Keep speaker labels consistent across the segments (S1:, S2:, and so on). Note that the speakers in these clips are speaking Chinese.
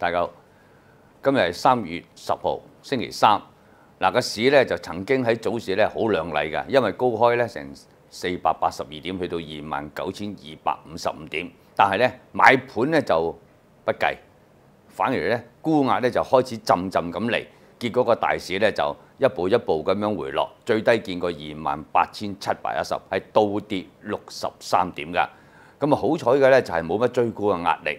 S1: 大家好，今日係三月十號星期三。嗱，個市咧就曾經喺早市咧好亮麗嘅，因為高開咧成四百八十二點去到二萬九千二百五十五點。但係咧買盤咧就不計，反而咧沽壓咧就開始浸浸咁嚟，結果個大市咧就一步一步咁樣回落，最低見過二萬八千七百一十，係倒跌六十三點㗎。咁啊好彩嘅咧就係冇乜追沽嘅壓力。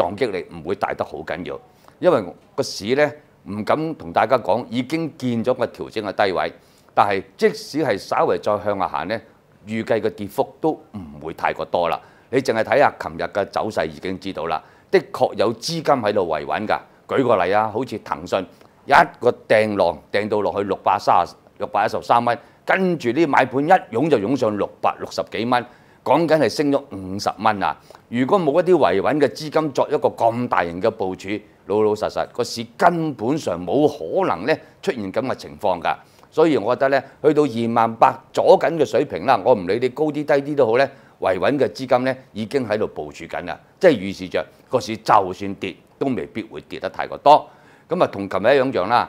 S1: 撞擊力唔會大得好緊要，因為個市咧唔敢同大家講已經見咗個調整嘅低位，但係即使係稍微再向下行咧，預計嘅跌幅都唔會太過多啦。你淨係睇下琴日嘅走勢已經知道啦，的確有資金喺度維穩㗎。舉個例啊，好似騰訊一個掟浪掟到落去六百三十六百一十三蚊，跟住啲買盤一湧就湧上六百六十幾蚊。講緊係升咗五十蚊啊！如果冇一啲維穩嘅資金作一個咁大型嘅部署，老老實實個市根本上冇可能咧出現咁嘅情況㗎。所以我覺得咧，去到二萬八阻緊嘅水平啦，我唔理你高啲低啲都好咧，維穩嘅資金咧已經喺度部署緊啦，即係預示著個市就算跌都未必會跌得太過多。咁啊，同琴日一樣啦。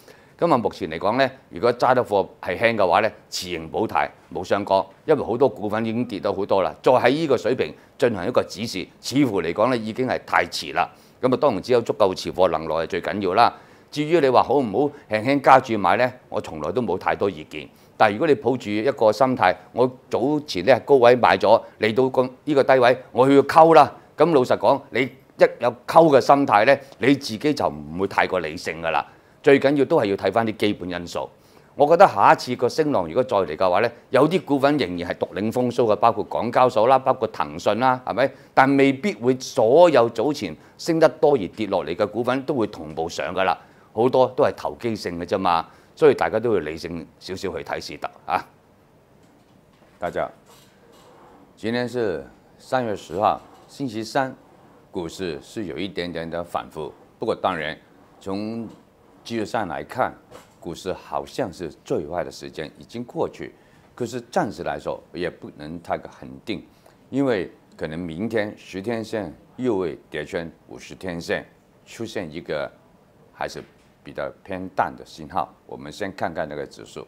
S1: 咁啊，目前嚟講咧，如果揸得貨係輕嘅話咧，持盈保泰冇上槓，因為好多股份已經跌到好多啦，再喺呢個水平進行一個指示，似乎嚟講咧已經係太遲啦。咁啊，當然只有足夠持貨能耐係最緊要啦。至於你話好唔好輕輕加住買咧，我從來都冇太多意見。但如果你抱住一個心態，我早前咧高位買咗，嚟到呢個低位，我去溝啦。咁老實講，你一有溝嘅心態咧，你自己就唔會太過理性㗎啦。最緊要都係要睇翻啲基本因素。我覺得下一次個升浪如果再嚟嘅話咧，有啲股份仍然係獨領風騷嘅，包括港交所啦，包括騰訊啦，係咪？但未必會所有早前升得多而跌落嚟嘅股份都會同步上噶啦，好多都係投機性嘅啫嘛。所以大家都要理性少少去睇事。得啊！大家，今天是三月十號，星期三，股市是有一點點的反覆。不過當然，從技术上来看，股市好像是最坏的时间已经过去，可是暂时来说也不能太个肯定，因为可能明天十天线又会跌穿五十天线，出现一个还是比较偏淡的信号。我们先看看那个指数，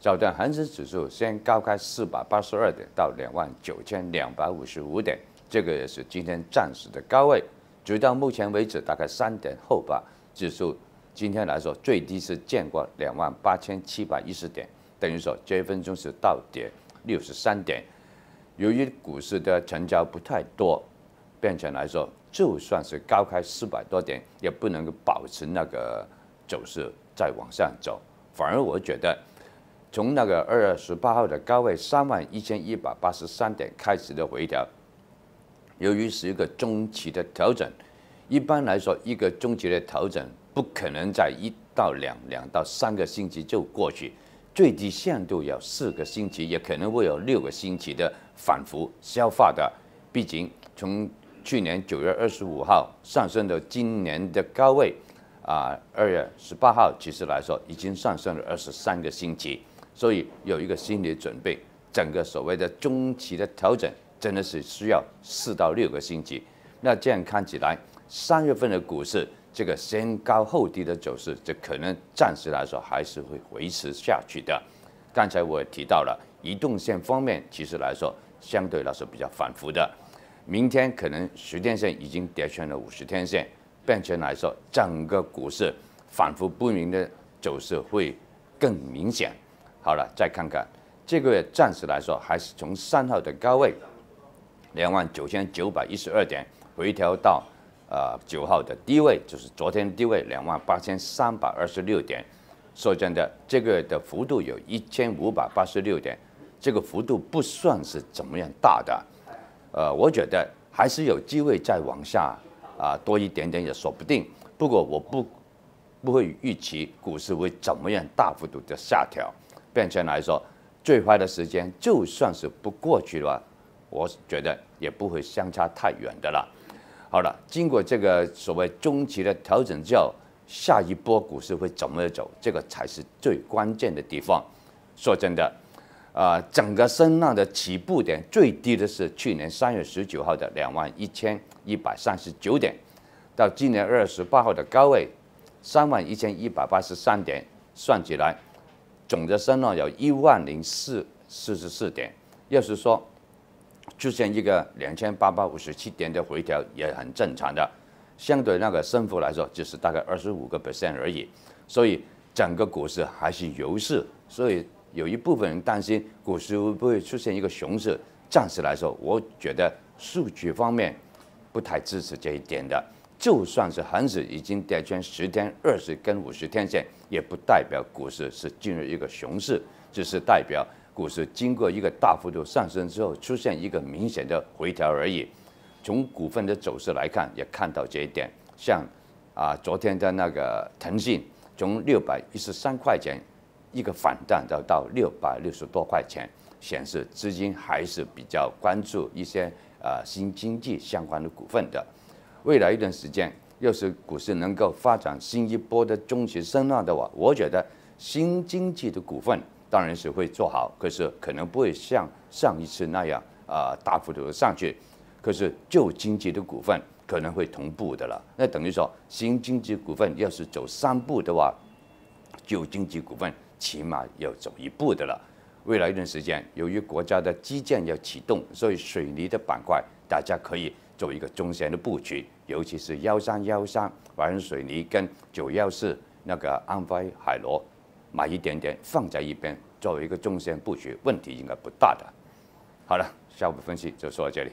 S1: 早段恒生指数先高开四百八十二点到两万九千两百五十五点，这个也是今天暂时的高位，直到目前为止大概三点后吧，指数。今天来说，最低是见过两万八千七百一十点，等于说这一分钟是倒跌六十三点。由于股市的成交不太多，变成来说，就算是高开四百多点，也不能够保持那个走势再往上走。反而我觉得，从那个二月十八号的高位三万一千一百八十三点开始的回调，由于是一个中期的调整。一般来说，一个中期的调整不可能在一到两、两到三个星期就过去，最低限度要四个星期，也可能会有六个星期的反复消化的。毕竟从去年九月二十五号上升到今年的高位，啊，二月十八号，其实来说已经上升了二十三个星期，所以有一个心理准备。整个所谓的中期的调整真的是需要四到六个星期，那这样看起来。三月份的股市，这个先高后低的走势，这可能暂时来说还是会维持下去的。刚才我也提到了，移动线方面其实来说，相对来说比较反复的。明天可能十天线已经跌穿了五十天线，变成来说整个股市反复不明的走势会更明显。好了，再看看这个月暂时来说，还是从三号的高位两万九千九百一十二点回调到。呃九号的低位就是昨天低位两万八千三百二十六点。说真的，这个的幅度有一千五百八十六点，这个幅度不算是怎么样大的。呃，我觉得还是有机会再往下啊，多一点点也说不定。不过我不不会预期股市会怎么样大幅度的下调。变成来说，最坏的时间就算是不过去的话，我觉得也不会相差太远的了。好了，经过这个所谓中期的调整之后，下一波股市会怎么走？这个才是最关键的地方。说真的，啊，整个声浪的起步点最低的是去年三月十九号的两万一千一百三十九点，到今年二十八号的高位三万一千一百八十三点，算起来总的声浪有一万零四四十四点。要是说出现一个两千八百五十七点的回调也很正常的，相对那个升幅来说，就是大概二十五个 percent 而已。所以整个股市还是牛市。所以有一部分人担心股市会不会出现一个熊市。暂时来说，我觉得数据方面不太支持这一点的。就算是恒指已经跌穿十天、二十跟五十天线，也不代表股市是进入一个熊市，只是代表。股市经过一个大幅度上升之后，出现一个明显的回调而已。从股份的走势来看，也看到这一点。像啊，昨天的那个腾讯，从六百一十三块钱一个反弹，到到六百六十多块钱，显示资金还是比较关注一些啊新经济相关的股份的。未来一段时间，要是股市能够发展新一波的中学生浪的话，我觉得新经济的股份。当然是会做好，可是可能不会像上一次那样啊大幅度的上去。可是旧经济的股份可能会同步的了，那等于说新经济股份要是走三步的话，旧经济股份起码要走一步的了。未来一段时间，由于国家的基建要启动，所以水泥的板块大家可以做一个中线的布局，尤其是幺三幺三华润水泥跟九幺四那个安徽海螺。买一点点放在一边，作为一个中线布局，问题应该不大的。好了，下午分析就说到这里。